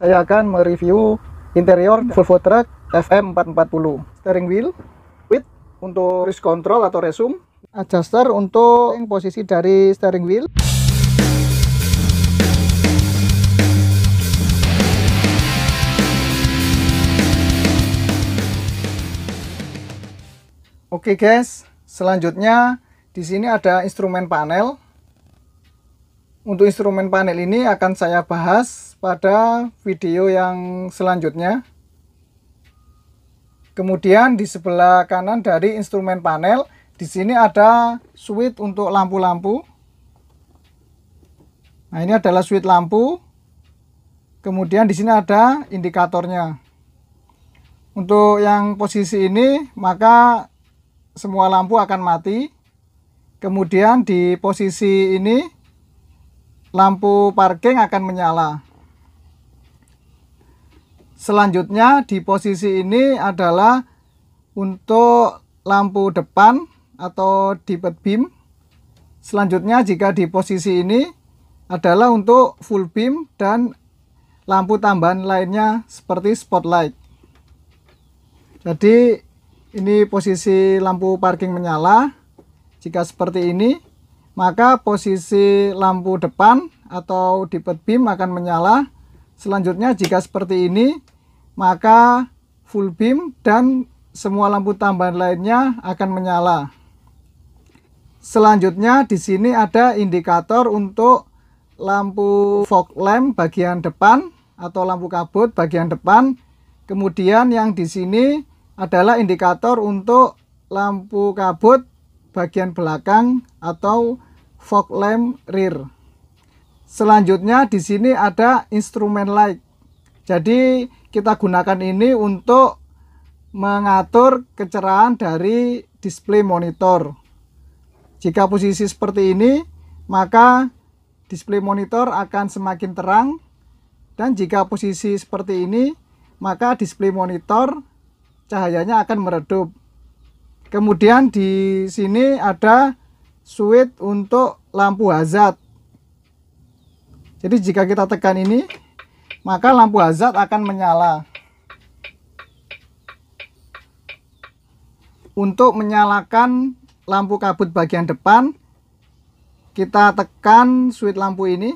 saya akan mereview interior Volvo truck FM440 steering wheel width untuk cruise control atau resume adjuster untuk posisi dari steering wheel Oke okay guys, selanjutnya di sini ada instrumen panel untuk instrumen panel ini akan saya bahas pada video yang selanjutnya. Kemudian di sebelah kanan dari instrumen panel, di sini ada switch untuk lampu-lampu. Nah, ini adalah switch lampu. Kemudian di sini ada indikatornya. Untuk yang posisi ini, maka semua lampu akan mati. Kemudian di posisi ini lampu parking akan menyala. Selanjutnya di posisi ini adalah untuk lampu depan atau dipet beam. Selanjutnya jika di posisi ini adalah untuk full beam dan lampu tambahan lainnya seperti spotlight. Jadi ini posisi lampu parking menyala. Jika seperti ini, maka posisi lampu depan atau dipet beam akan menyala. Selanjutnya jika seperti ini, maka full beam dan semua lampu tambahan lainnya akan menyala. Selanjutnya di sini ada indikator untuk lampu fog lamp bagian depan atau lampu kabut bagian depan. Kemudian yang di sini adalah indikator untuk lampu kabut bagian belakang atau fog lamp rear. Selanjutnya di sini ada instrumen light. Jadi kita gunakan ini untuk mengatur kecerahan dari display monitor. Jika posisi seperti ini, maka display monitor akan semakin terang dan jika posisi seperti ini, maka display monitor cahayanya akan meredup. Kemudian di sini ada switch untuk lampu hazard. Jadi jika kita tekan ini, maka lampu hazard akan menyala. Untuk menyalakan lampu kabut bagian depan, kita tekan switch lampu ini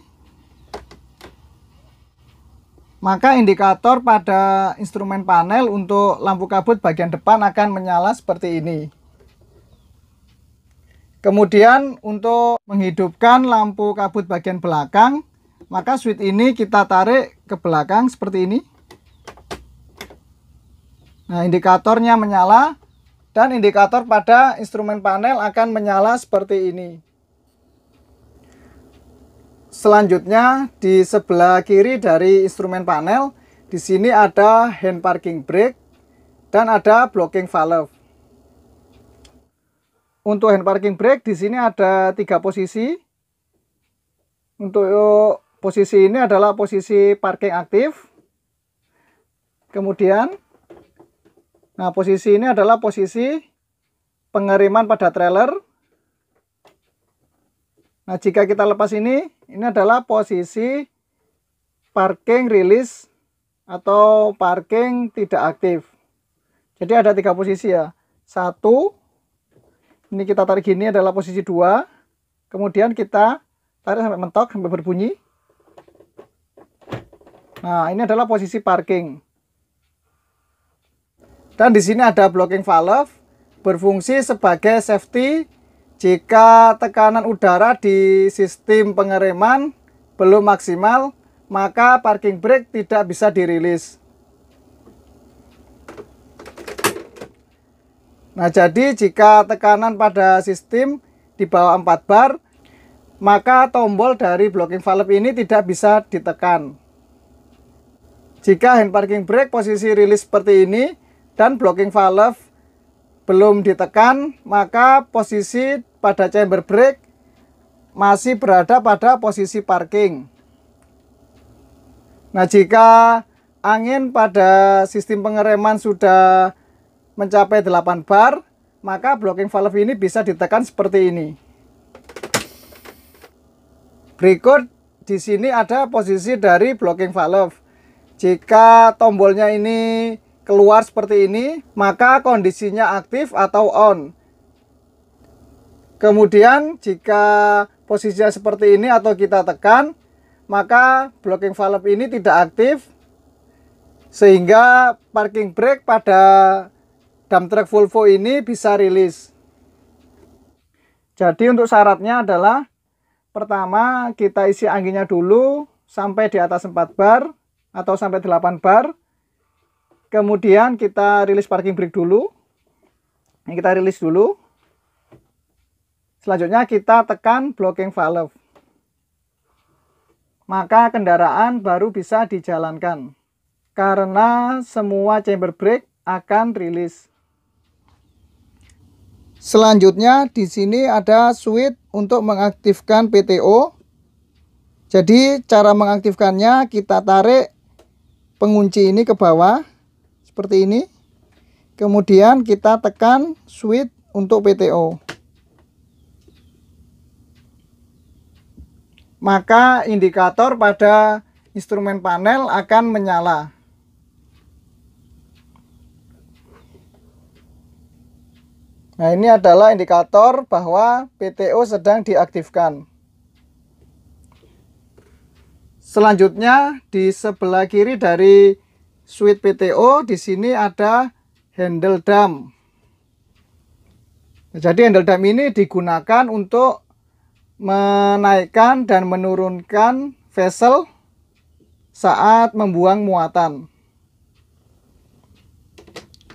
maka indikator pada instrumen panel untuk lampu kabut bagian depan akan menyala seperti ini. Kemudian untuk menghidupkan lampu kabut bagian belakang, maka switch ini kita tarik ke belakang seperti ini. Nah, indikatornya menyala dan indikator pada instrumen panel akan menyala seperti ini. Selanjutnya di sebelah kiri dari instrumen panel, di sini ada hand parking brake dan ada blocking valve. Untuk hand parking brake di sini ada tiga posisi. Untuk eh, posisi ini adalah posisi parking aktif. Kemudian, nah posisi ini adalah posisi pengeriman pada trailer. Nah jika kita lepas ini, ini adalah posisi parking rilis atau parking tidak aktif. Jadi ada tiga posisi ya. Satu, ini kita tarik gini adalah posisi dua. Kemudian kita tarik sampai mentok, sampai berbunyi. Nah, ini adalah posisi parking. Dan di sini ada blocking valve berfungsi sebagai safety jika tekanan udara di sistem pengereman belum maksimal, maka parking brake tidak bisa dirilis. Nah, jadi jika tekanan pada sistem di bawah 4 bar, maka tombol dari blocking valve ini tidak bisa ditekan. Jika hand parking brake posisi rilis seperti ini dan blocking valve belum ditekan, maka posisi pada chamber brake masih berada pada posisi parking. Nah, jika angin pada sistem pengereman sudah mencapai 8 bar, maka blocking valve ini bisa ditekan seperti ini. Berikut di sini ada posisi dari blocking valve. Jika tombolnya ini keluar seperti ini, maka kondisinya aktif atau on. Kemudian jika posisinya seperti ini atau kita tekan, maka blocking valve ini tidak aktif sehingga parking brake pada dump truck Volvo ini bisa rilis. Jadi untuk syaratnya adalah pertama kita isi anginnya dulu sampai di atas 4 bar atau sampai 8 bar. Kemudian kita rilis parking brake dulu. Ini kita rilis dulu. Selanjutnya kita tekan blocking valve. Maka kendaraan baru bisa dijalankan. Karena semua chamber brake akan rilis. Selanjutnya di sini ada switch untuk mengaktifkan PTO. Jadi cara mengaktifkannya kita tarik pengunci ini ke bawah seperti ini. Kemudian kita tekan switch untuk PTO. maka indikator pada instrumen panel akan menyala. Nah, ini adalah indikator bahwa PTO sedang diaktifkan. Selanjutnya, di sebelah kiri dari switch PTO, di sini ada handle dam. Nah, jadi, handle dam ini digunakan untuk menaikkan dan menurunkan vessel saat membuang muatan.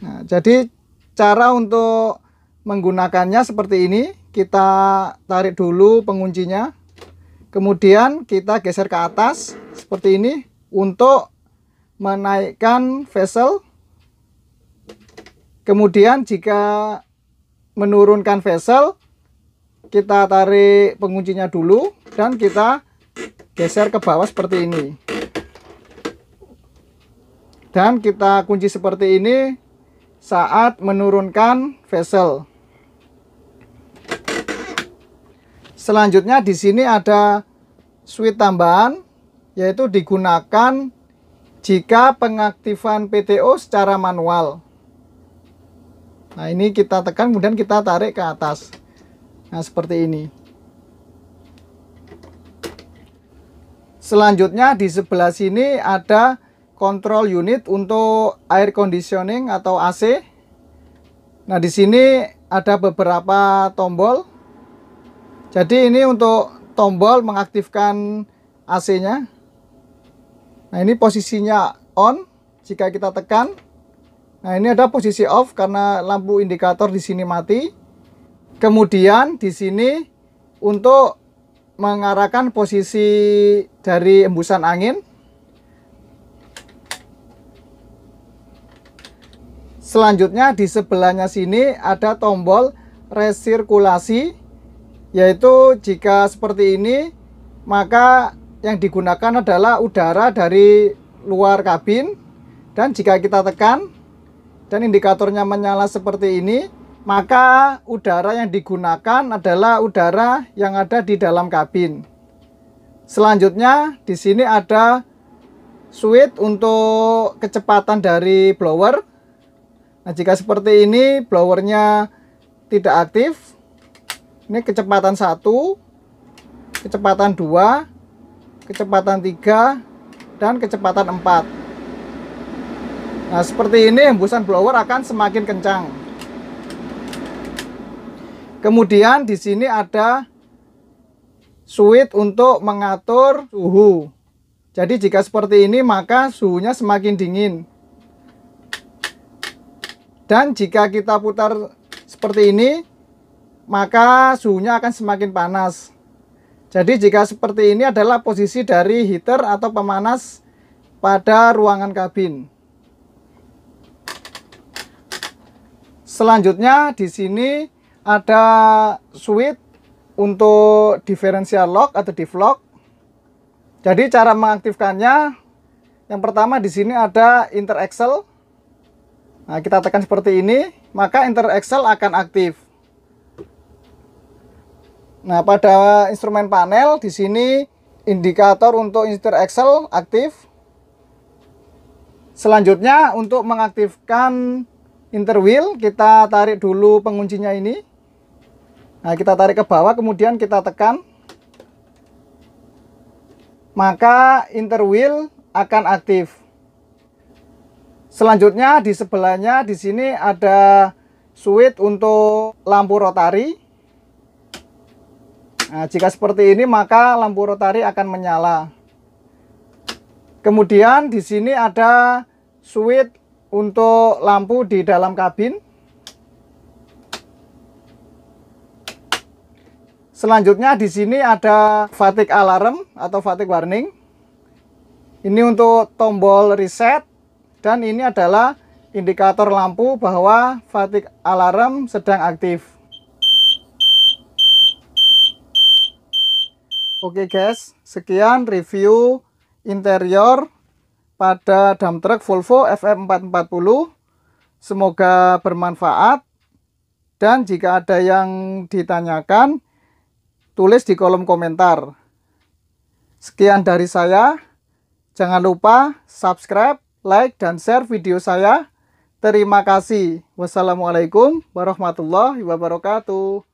Nah, jadi cara untuk menggunakannya seperti ini, kita tarik dulu penguncinya. Kemudian kita geser ke atas seperti ini untuk menaikkan vessel. Kemudian jika menurunkan vessel, kita tarik penguncinya dulu dan kita geser ke bawah seperti ini dan kita kunci seperti ini saat menurunkan vessel selanjutnya di sini ada switch tambahan yaitu digunakan jika pengaktifan PTO secara manual nah ini kita tekan kemudian kita tarik ke atas Nah, seperti ini. Selanjutnya di sebelah sini ada kontrol unit untuk air conditioning atau AC. Nah, di sini ada beberapa tombol. Jadi ini untuk tombol mengaktifkan AC-nya. Nah, ini posisinya on jika kita tekan. Nah, ini ada posisi off karena lampu indikator di sini mati. Kemudian di sini untuk mengarahkan posisi dari embusan angin. Selanjutnya di sebelahnya sini ada tombol resirkulasi yaitu jika seperti ini maka yang digunakan adalah udara dari luar kabin dan jika kita tekan dan indikatornya menyala seperti ini maka udara yang digunakan adalah udara yang ada di dalam kabin. Selanjutnya, di sini ada switch untuk kecepatan dari blower. Nah, jika seperti ini, blowernya tidak aktif. Ini kecepatan satu, kecepatan 2, kecepatan 3, dan kecepatan 4. Nah, seperti ini hembusan blower akan semakin kencang. Kemudian di sini ada switch untuk mengatur suhu. Jadi jika seperti ini maka suhunya semakin dingin. Dan jika kita putar seperti ini maka suhunya akan semakin panas. Jadi jika seperti ini adalah posisi dari heater atau pemanas pada ruangan kabin. Selanjutnya di sini ada switch untuk differential lock atau diff lock. Jadi cara mengaktifkannya yang pertama di sini ada inter excel. Nah, kita tekan seperti ini, maka inter excel akan aktif. Nah, pada instrumen panel di sini indikator untuk inter excel aktif. Selanjutnya untuk mengaktifkan interwheel kita tarik dulu penguncinya ini. Nah, kita tarik ke bawah kemudian kita tekan. Maka interwheel akan aktif. Selanjutnya di sebelahnya di sini ada switch untuk lampu rotari. Nah, jika seperti ini maka lampu rotari akan menyala. Kemudian di sini ada switch untuk lampu di dalam kabin. Selanjutnya di sini ada fatigue alarm atau fatigue warning. Ini untuk tombol reset dan ini adalah indikator lampu bahwa fatigue alarm sedang aktif. Oke guys, sekian review interior pada dump truck Volvo FM440. Semoga bermanfaat. Dan jika ada yang ditanyakan, tulis di kolom komentar. Sekian dari saya. Jangan lupa subscribe, like, dan share video saya. Terima kasih. Wassalamualaikum warahmatullahi wabarakatuh.